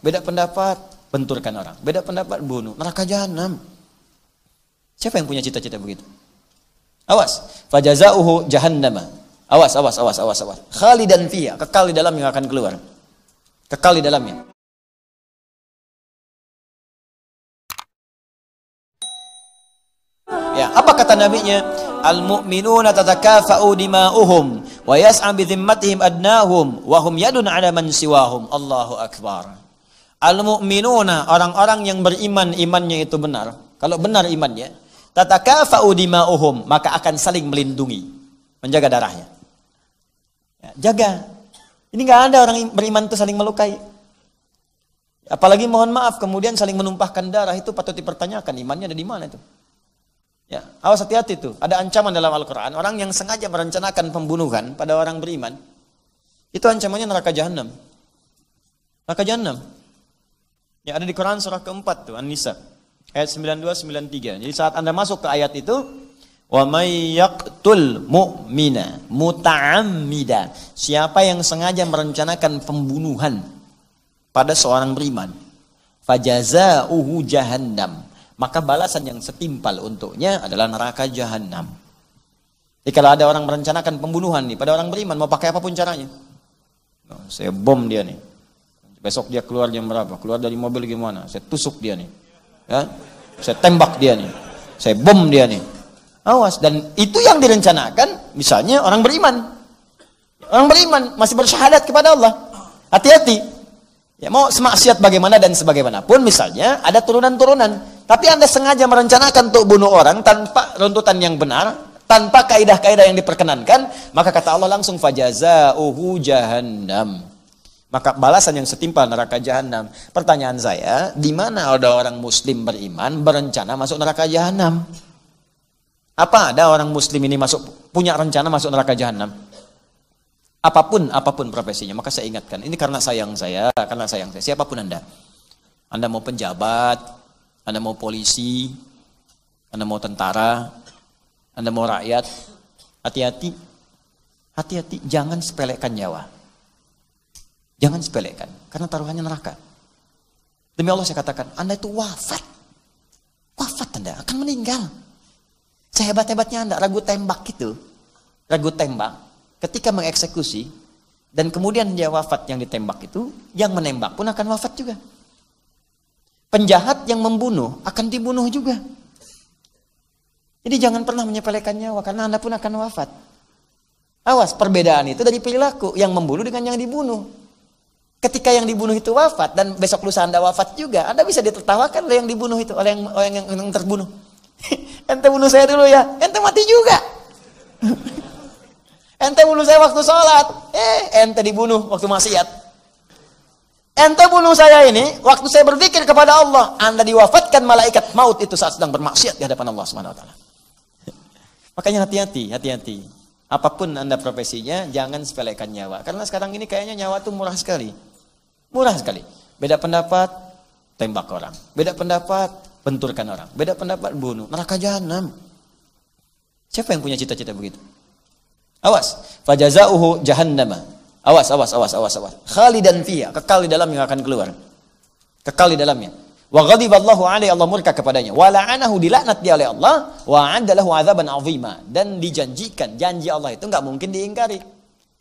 Beda pendapat, benturkan orang. Beda pendapat, bunuh. Neraka jahanam. Siapa yang punya cita-cita begitu? Awas, fajazauhu jahannam. Awas, awas, awas, awas, awas. Khalidan fiyah, kekal di dalam yang akan keluar. Kekal di dalamnya. Ya, apa kata nabinya? Al-mu'minuna tatakafa'u dima'uhum wa yas'a bi dhimmatihim adnahum wa hum yadun 'ala man siwahum. Allahu akbar. Al-mu'minuna orang-orang yang beriman imannya itu benar. Kalau benar imannya, tatakafa'u dima'uhum, maka akan saling melindungi, menjaga darahnya. Ya, jaga. Ini nggak ada orang beriman itu saling melukai. Apalagi mohon maaf kemudian saling menumpahkan darah itu patut dipertanyakan imannya ada di mana itu. Ya, awas hati-hati tuh. Ada ancaman dalam Al-Qur'an orang yang sengaja merencanakan pembunuhan pada orang beriman itu ancamannya neraka jahanam. Neraka jahanam. Yang ada di Quran surah keempat tuh, An-Nisa. Ayat 92-93. Jadi saat Anda masuk ke ayat itu, Wa may yaqtul mu'mina muta'ammida. Siapa yang sengaja merencanakan pembunuhan pada seorang beriman, fajaza'uhu jahannam. Maka balasan yang setimpal untuknya adalah neraka jahannam. Jadi kalau ada orang merencanakan pembunuhan nih pada orang beriman mau pakai apapun caranya. Oh, saya bom dia nih. Besok dia keluar jam berapa? Keluar dari mobil gimana? Saya tusuk dia nih. Ya. Saya tembak dia nih. Saya bom dia nih. Awas dan itu yang direncanakan misalnya orang beriman. Orang beriman masih bersyahadat kepada Allah. Hati-hati. Ya mau semaksiat bagaimana dan sebagaimanapun misalnya ada turunan-turunan, tapi Anda sengaja merencanakan untuk bunuh orang tanpa runtutan yang benar, tanpa kaidah-kaidah yang diperkenankan, maka kata Allah langsung Fajaza, uhu jahannam. Maka balasan yang setimpal neraka jahanam. Pertanyaan saya, di mana ada orang muslim beriman berencana masuk neraka jahanam? Apa ada orang muslim ini masuk punya rencana masuk neraka jahanam? Apapun, apapun profesinya. Maka saya ingatkan, ini karena sayang saya, karena sayang saya. Siapapun Anda. Anda mau penjabat, Anda mau polisi, Anda mau tentara, Anda mau rakyat, hati-hati. Hati-hati, jangan sepelekan nyawa. Jangan sepelekan, karena taruhannya neraka. Demi Allah saya katakan, Anda itu wafat. Wafat Anda, akan meninggal. Sehebat-hebatnya Anda, ragu tembak gitu. Ragu tembak, ketika mengeksekusi, dan kemudian dia wafat yang ditembak itu, yang menembak pun akan wafat juga. Penjahat yang membunuh akan dibunuh juga. Jadi jangan pernah menyepelekan nyawa, karena Anda pun akan wafat. Awas, perbedaan itu dari perilaku yang membunuh dengan yang dibunuh ketika yang dibunuh itu wafat dan besok lusa anda wafat juga, anda bisa ditertawakan oleh yang dibunuh itu, oleh yang oleh yang, yang terbunuh. ente bunuh saya dulu ya, ente mati juga. ente bunuh saya waktu sholat, eh ente dibunuh waktu maksiat. Ente bunuh saya ini waktu saya berpikir kepada Allah, anda diwafatkan malaikat maut itu saat sedang bermaksiat di hadapan Allah Subhanahu Wa Taala. Makanya hati-hati, hati-hati. Apapun anda profesinya, jangan sepelekan nyawa. Karena sekarang ini kayaknya nyawa tuh murah sekali Murah sekali. Beda pendapat, tembak orang. Beda pendapat, benturkan orang. Beda pendapat, bunuh. Neraka jahanam. Siapa yang punya cita-cita begitu? Awas. Fajazauhu jahannama. Awas, awas, awas, awas, awas. Khalidan fiya. Kekal di dalamnya akan keluar. Kekal di dalamnya. Wa ghadiballahu alaihi Allah murka kepadanya. Wa la'anahu dilaknat dia oleh Allah. Wa adalahu azaban azimah. Dan dijanjikan. Janji Allah itu enggak mungkin diingkari.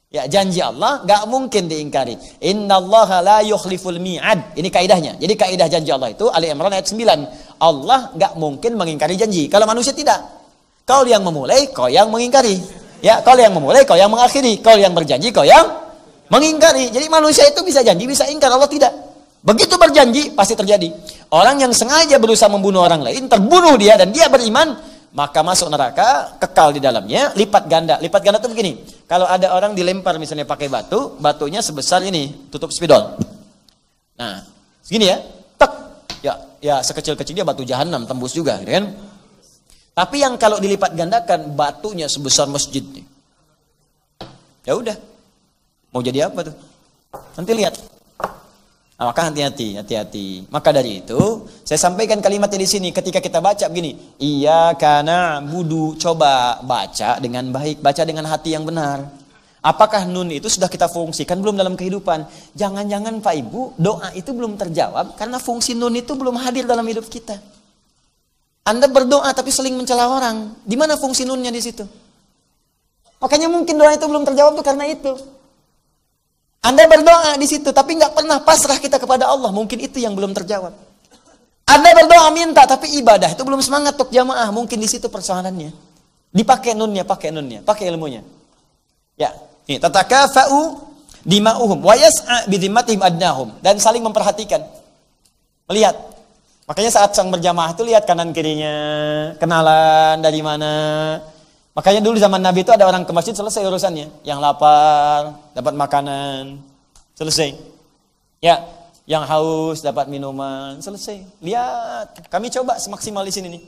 Ya janji Allah nggak mungkin diingkari. Inna Allah la yukhliful mi'ad. Ini kaidahnya. Jadi kaidah janji Allah itu Ali Imran ayat 9. Allah nggak mungkin mengingkari janji. Kalau manusia tidak. Kau yang memulai, kau yang mengingkari. Ya, kau yang memulai, kau yang mengakhiri. Kau yang berjanji, kau yang mengingkari. Jadi manusia itu bisa janji, bisa ingkar. Allah tidak. Begitu berjanji, pasti terjadi. Orang yang sengaja berusaha membunuh orang lain, terbunuh dia dan dia beriman, maka masuk neraka, kekal di dalamnya, lipat ganda. Lipat ganda itu begini. Kalau ada orang dilempar misalnya pakai batu, batunya sebesar ini, tutup spidol. Nah, segini ya, tek. Ya, ya sekecil-kecilnya batu jahanam tembus juga, gitu kan? Tapi yang kalau dilipat gandakan batunya sebesar masjid nih. Ya udah. Mau jadi apa tuh? Nanti lihat. Nah, maka hati-hati, hati-hati. Maka dari itu, saya sampaikan kalimatnya di sini ketika kita baca begini, iya karena budu coba baca dengan baik, baca dengan hati yang benar. Apakah nun itu sudah kita fungsikan belum dalam kehidupan? Jangan-jangan Pak Ibu, doa itu belum terjawab karena fungsi nun itu belum hadir dalam hidup kita. Anda berdoa tapi seling mencela orang. Di mana fungsi nunnya di situ? Makanya mungkin doa itu belum terjawab tuh karena itu. Anda berdoa di situ, tapi nggak pernah pasrah kita kepada Allah. Mungkin itu yang belum terjawab. Anda berdoa minta, tapi ibadah itu belum semangat untuk jamaah. Mungkin di situ persoalannya. Dipakai nunnya, pakai nunnya, pakai ilmunya. Ya, ini fa'u dima'uhum wa yas'a bidhimmatihim adnahum dan saling memperhatikan. Melihat. Makanya saat sang berjamaah itu lihat kanan kirinya, kenalan dari mana, Makanya dulu zaman Nabi itu ada orang ke masjid selesai urusannya. Yang lapar dapat makanan, selesai. Ya, yang haus dapat minuman, selesai. Lihat, kami coba semaksimal di sini nih.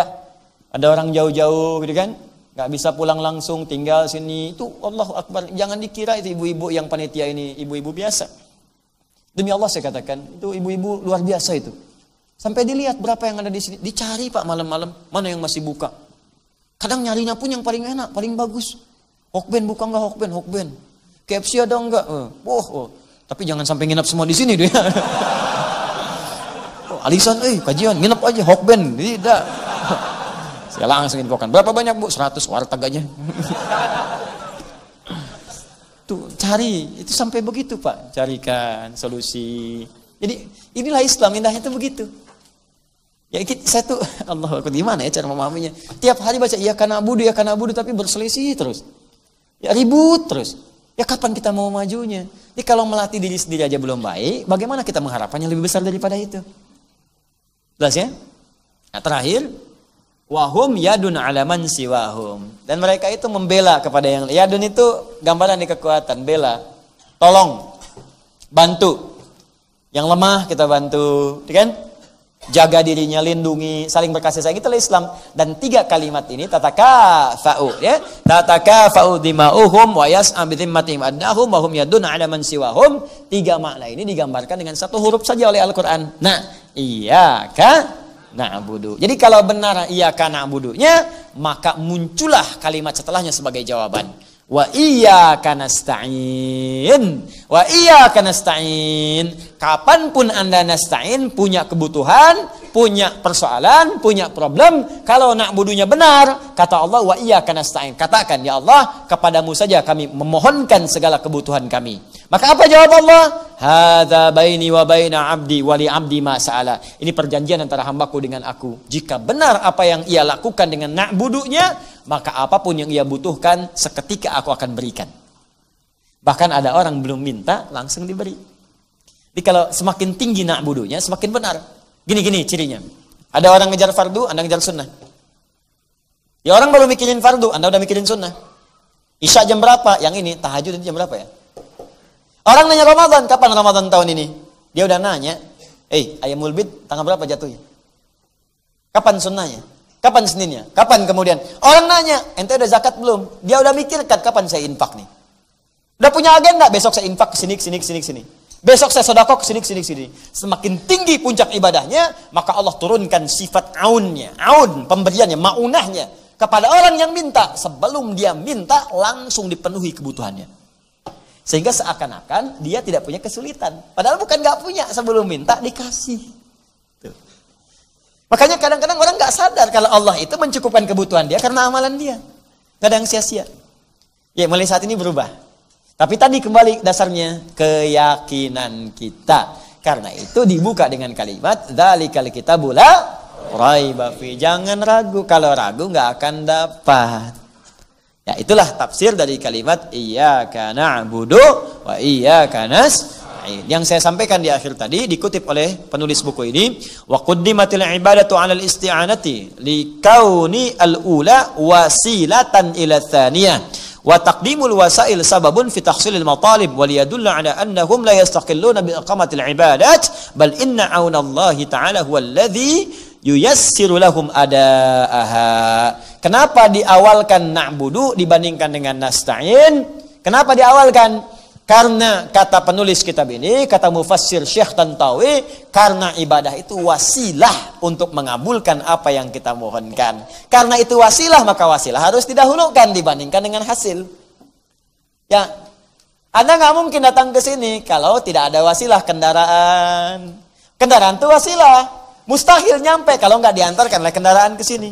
Ya, ada orang jauh-jauh gitu kan, nggak bisa pulang langsung, tinggal sini. Itu Allah Akbar. Jangan dikira itu ibu-ibu yang panitia ini ibu-ibu biasa. Demi Allah saya katakan, itu ibu-ibu luar biasa itu. Sampai dilihat berapa yang ada di sini, dicari Pak malam-malam, mana yang masih buka. Kadang nyarinya pun yang paling enak, paling bagus. Hokben buka nggak Hokben, Hokben. KFC ada nggak? Eh, oh, oh. Tapi jangan sampai nginap semua di sini dia. oh, alisan, eh kajian, nginap aja Hokben. Tidak. Saya langsung infokan. Berapa banyak bu? 100 warteg aja. Tuh, cari. Itu sampai begitu pak. Carikan solusi. Jadi inilah Islam, indahnya itu begitu. Ya kita tuh Allah aku di mana ya cara memahaminya? Tiap hari baca ya karena budu ya karena budu tapi berselisih terus. Ya ribut terus. Ya kapan kita mau majunya? Jadi kalau melatih diri sendiri aja belum baik, bagaimana kita mengharapkannya lebih besar daripada itu? Jelas ya? Nah, terakhir wahum yadun alaman wahum dan mereka itu membela kepada yang yadun itu gambaran di kekuatan bela tolong bantu yang lemah kita bantu ya kan jaga dirinya, lindungi, saling berkasih sayang. Itulah Islam. Dan tiga kalimat ini tataka fa'u ya. Tataka fa'u dima'uhum wa yas'am bi dhimmatihim adnahum wa hum yadun 'ala man siwahum. Tiga makna ini digambarkan dengan satu huruf saja oleh Al-Qur'an. Nah, iya ka na'budu. Jadi kalau benar iya ka na'budunya, maka muncullah kalimat setelahnya sebagai jawaban. Wa iya kanastain Wa iya kanastain Kapanpun Anda nasta'in punya kebutuhan, punya persoalan, punya problem, kalau nak budunya benar, kata Allah wa iya kanastain Katakan ya Allah, kepadamu saja kami memohonkan segala kebutuhan kami. Maka apa jawab Allah? Hada baini wa baina abdi wali abdi masalah. Ini perjanjian antara hambaku dengan aku. Jika benar apa yang ia lakukan dengan nak budunya, maka apapun yang ia butuhkan seketika aku akan berikan. Bahkan ada orang belum minta langsung diberi. Jadi kalau semakin tinggi nak budunya semakin benar. Gini-gini cirinya. Ada orang ngejar fardu, Anda ngejar sunnah. Ya orang baru mikirin fardu, Anda udah mikirin sunnah. Isya jam berapa? Yang ini tahajud itu jam berapa ya? Orang nanya Ramadan, kapan Ramadan tahun ini? Dia udah nanya, eh hey, mulbit tanggal berapa jatuhnya? Kapan sunnahnya? Kapan Seninnya? Kapan kemudian? Orang nanya, ente udah zakat belum? Dia udah mikirkan kapan saya infak nih? Udah punya agenda, besok saya infak sini sini sini sini, Besok saya sodako ke sini sini sini. Semakin tinggi puncak ibadahnya, maka Allah turunkan sifat aunnya, aun, pemberiannya, maunahnya kepada orang yang minta sebelum dia minta langsung dipenuhi kebutuhannya. Sehingga seakan-akan dia tidak punya kesulitan. Padahal bukan nggak punya, sebelum minta dikasih. Tuh. Makanya kadang-kadang orang nggak sadar kalau Allah itu mencukupkan kebutuhan dia karena amalan dia. kadang sia-sia. Ya mulai saat ini berubah. Tapi tadi kembali dasarnya keyakinan kita. Karena itu dibuka dengan kalimat dari kali kita bula Rai bafi Jangan ragu, kalau ragu nggak akan dapat. Ya, itulah tafsir dari kalimat iyyaka na'budu wa iya nasta'in. Yang saya sampaikan di akhir tadi dikutip oleh penulis buku ini, wa quddimatil ibadatu al isti'anati li kauni al-ula wasilatan ila tsaniyah. Wa taqdimul wasail sababun fi tahsilil matalib wa liyadullu ala annahum la yastaqilluna bi iqamatil ibadat bal inna aunallahi ta'ala huwallazi yuyassiru lahum adaaha. Kenapa diawalkan na'budu dibandingkan dengan nasta'in? Kenapa diawalkan? Karena kata penulis kitab ini, kata mufassir Syekh Tantawi, karena ibadah itu wasilah untuk mengabulkan apa yang kita mohonkan. Karena itu wasilah, maka wasilah harus didahulukan dibandingkan dengan hasil. Ya, Anda nggak mungkin datang ke sini kalau tidak ada wasilah kendaraan. Kendaraan itu wasilah. Mustahil nyampe kalau nggak diantarkan oleh kendaraan ke sini.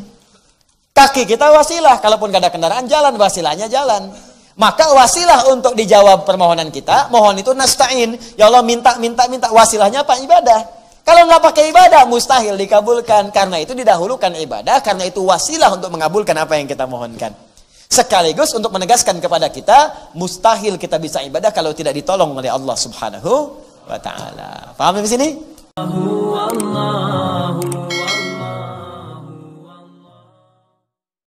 Kaki kita wasilah, kalaupun gak ada kendaraan jalan, wasilahnya jalan. Maka wasilah untuk dijawab permohonan kita, mohon itu nasta'in. Ya Allah minta, minta, minta. Wasilahnya apa? Ibadah. Kalau nggak pakai ibadah, mustahil dikabulkan. Karena itu didahulukan ibadah, karena itu wasilah untuk mengabulkan apa yang kita mohonkan. Sekaligus untuk menegaskan kepada kita, mustahil kita bisa ibadah kalau tidak ditolong oleh Allah subhanahu wa ta'ala. Paham di sini? Allahu